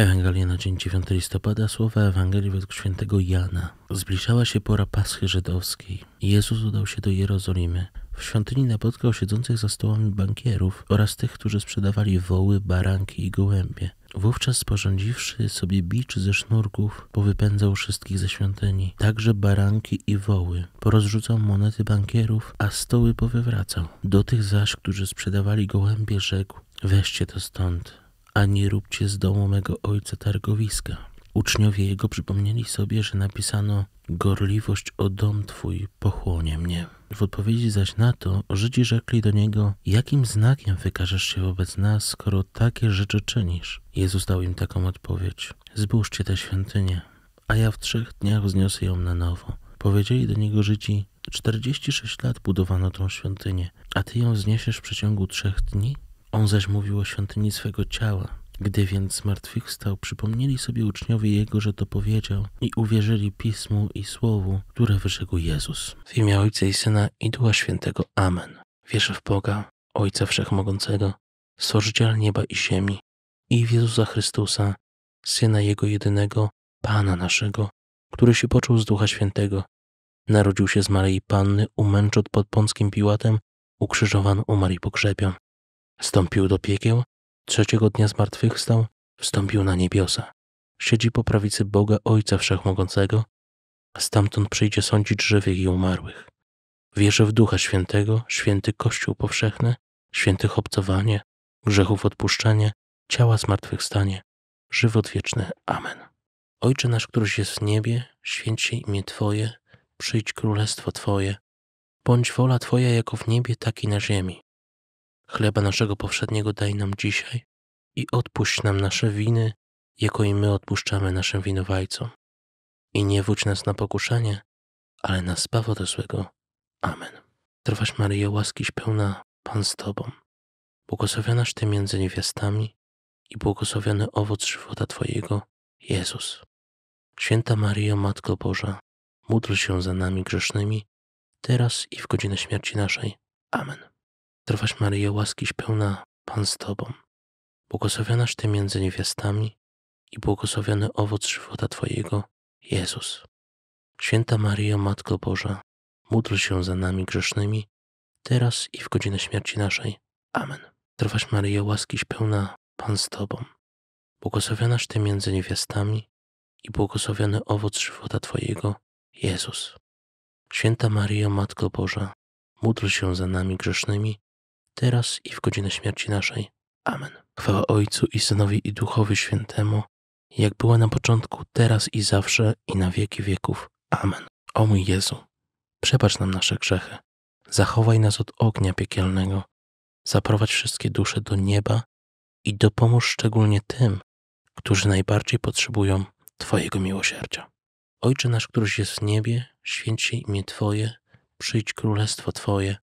Ewangelia na dzień 9 listopada, słowa Ewangelii według świętego Jana. Zbliżała się pora Paschy Żydowskiej. Jezus udał się do Jerozolimy. W świątyni napotkał siedzących za stołami bankierów oraz tych, którzy sprzedawali woły, baranki i gołębie. Wówczas sporządziwszy sobie bicz ze sznurków, powypędzał wszystkich ze świątyni, także baranki i woły. Porozrzucał monety bankierów, a stoły powywracał. Do tych zaś, którzy sprzedawali gołębie, rzekł, weźcie to stąd ani róbcie z domu mego ojca targowiska. Uczniowie jego przypomnieli sobie, że napisano Gorliwość o dom twój pochłonie mnie. W odpowiedzi zaś na to Żydzi rzekli do niego: Jakim znakiem wykażesz się wobec nas, skoro takie rzeczy czynisz? Jezus dał im taką odpowiedź: Zbóżcie tę świątynię, a ja w trzech dniach wzniosę ją na nowo. Powiedzieli do niego Żydzi: 46 lat budowano tą świątynię, a ty ją wzniesiesz w przeciągu trzech dni? On zaś mówił o świątyni swego ciała. Gdy więc zmartwychwstał, przypomnieli sobie uczniowie Jego, że to powiedział i uwierzyli Pismu i Słowu, które wyrzekł Jezus. W imię Ojca i Syna i Ducha Świętego. Amen. Wierzę w Boga, Ojca Wszechmogącego, Stworzyciela nieba i ziemi i w Jezusa Chrystusa, Syna Jego jedynego, Pana naszego, który się począł z Ducha Świętego. Narodził się z Maryi Panny, umęczot pod Pąckim Piłatem, ukrzyżowan, umarł i pokrzepion Wstąpił do piekieł, trzeciego dnia zmartwychwstał, wstąpił na niebiosa. Siedzi po prawicy Boga Ojca Wszechmogącego, a stamtąd przyjdzie sądzić żywych i umarłych. Wierzę w Ducha Świętego, święty Kościół powszechny, świętych obcowanie, grzechów odpuszczenie, ciała zmartwychwstanie, żywot wieczny. Amen. Ojcze nasz, któryś jest w niebie, święć się imię Twoje, przyjdź królestwo Twoje, bądź wola Twoja jako w niebie, tak i na ziemi. Chleba naszego powszedniego daj nam dzisiaj i odpuść nam nasze winy, jako i my odpuszczamy naszym winowajcom. I nie wódź nas na pokuszenie, ale nas zbaw od złego. Amen. Trwaś Maryjo, łaskiś pełna, Pan z Tobą. Błogosławionaś Ty między niewiastami i błogosławiony owoc żywota Twojego, Jezus. Święta Maryjo, Matko Boża, módl się za nami grzesznymi, teraz i w godzinę śmierci naszej. Amen. Trwaś Maryjo, łaskiś pełna, Pan z Tobą. Błogosławionaś Ty między niewiastami i błogosławiony owoc żywota Twojego, Jezus. Święta Maryjo, Matko Boża, módl się za nami grzesznymi, teraz i w godzinę śmierci naszej. Amen. Trwaś Maryjo, łaskiś pełna, Pan z Tobą. Błogosławionaś Ty między niewiastami i błogosławiony owoc żywota Twojego, Jezus. Święta Maryjo, Matko Boża, módl się za nami grzesznymi, teraz i w godzinę śmierci naszej. Amen. Chwała Ojcu i Synowi i Duchowi Świętemu, jak była na początku, teraz i zawsze i na wieki wieków. Amen. O mój Jezu, przebacz nam nasze grzechy, zachowaj nas od ognia piekielnego, zaprowadź wszystkie dusze do nieba i dopomóż szczególnie tym, którzy najbardziej potrzebują Twojego miłosierdzia. Ojcze nasz, któryś jest w niebie, święć się imię Twoje, przyjdź królestwo Twoje,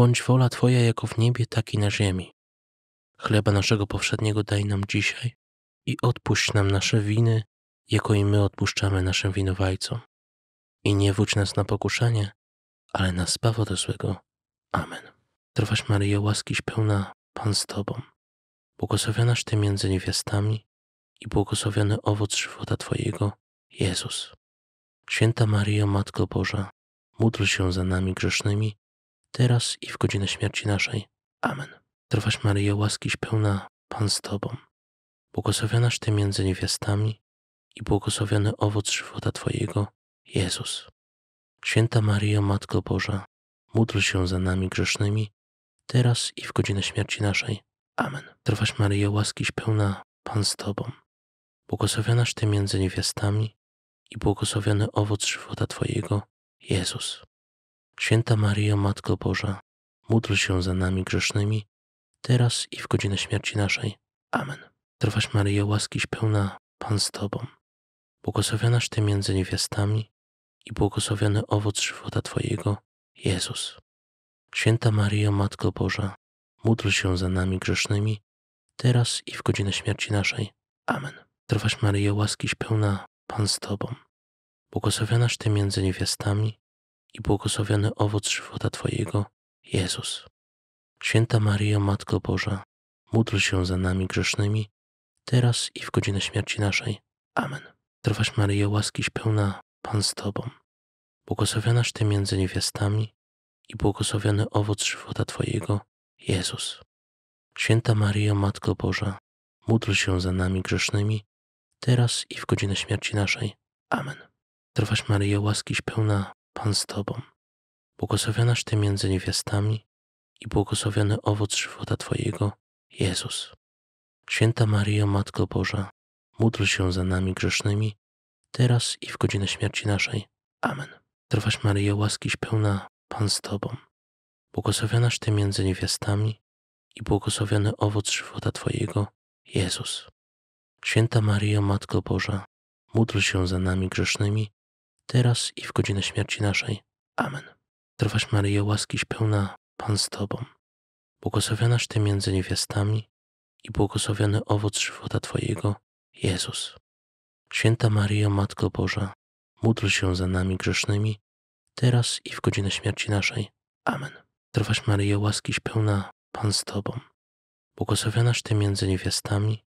bądź wola Twoja jako w niebie, tak i na ziemi. Chleba naszego powszedniego daj nam dzisiaj i odpuść nam nasze winy, jako i my odpuszczamy naszym winowajcom. I nie wódź nas na pokuszenie, ale na spawo do złego. Amen. Trwaś Maryjo, łaskiś pełna, Pan z Tobą. Błogosławionaś Ty między niewiastami i błogosławiony owoc żywota Twojego, Jezus. Święta Maryjo, Matko Boża, módl się za nami grzesznymi, teraz i w godzinę śmierci naszej. Amen. Trwaś Maryjo, łaskiś pełna, Pan z Tobą. Błogosławionaś Ty między niewiastami i błogosławiony owoc żywota Twojego, Jezus. Święta Maryjo, Matko Boża, módl się za nami grzesznymi, teraz i w godzinę śmierci naszej. Amen. Trwaś Maryjo, łaskiś pełna, Pan z Tobą. Błogosławionaś Ty między niewiastami i błogosławiony owoc żywota Twojego, Jezus. Święta Maryjo, Matko Boża, módl się za nami grzesznymi, teraz i w godzinę śmierci naszej. Amen. Trwaś Maryjo, łaskiś pełna, Pan z Tobą. Błogosławionaś Ty między niewiastami i błogosławiony owoc żywota Twojego, Jezus. Święta Maryjo, Matko Boża, módl się za nami grzesznymi, teraz i w godzinę śmierci naszej. Amen. Trwaś Maryjo, łaskiś pełna, Pan z Tobą. Błogosławionaś Ty między niewiastami i błogosławiony owoc żywota Twojego, Jezus. Święta Maria Matko Boża, módl się za nami grzesznymi, teraz i w godzinę śmierci naszej. Amen. Trwaś Maryjo, łaskiś pełna, Pan z Tobą. Błogosławionaś Ty między niewiastami i błogosławiony owoc żywota Twojego, Jezus. Święta Maria Matko Boża, módl się za nami grzesznymi, teraz i w godzinę śmierci naszej. Amen. Trwaś Maryjo, łaskiś pełna, Pan z Tobą. Błogosławionaś Ty między niewiastami i błogosławiony owoc żywota Twojego, Jezus. Święta Maryjo, Matko Boża, módl się za nami grzesznymi, teraz i w godzinę śmierci naszej. Amen. Trwaś Maryjo, łaskiś pełna, Pan z Tobą. Błogosławionaś Ty między niewiastami i błogosławiony owoc żywota Twojego, Jezus. Święta Maryjo, Matko Boża, módl się za nami grzesznymi, teraz i w godzinę śmierci naszej. Amen. Trwaś Maryjo, łaskiś pełna, Pan z Tobą. Błogosławionaś Ty między niewiastami i błogosławiony owoc żywota Twojego, Jezus. Święta Maryjo, Matko Boża, módl się za nami grzesznymi, teraz i w godzinę śmierci naszej. Amen. Trwaś Maryjo, łaskiś pełna, Pan z Tobą. Błogosławionaś Ty między niewiastami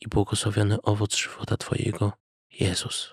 i błogosławiony owoc żywota Twojego, Jezus.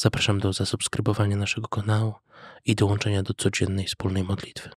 Zapraszam do zasubskrybowania naszego kanału i dołączenia do codziennej wspólnej modlitwy.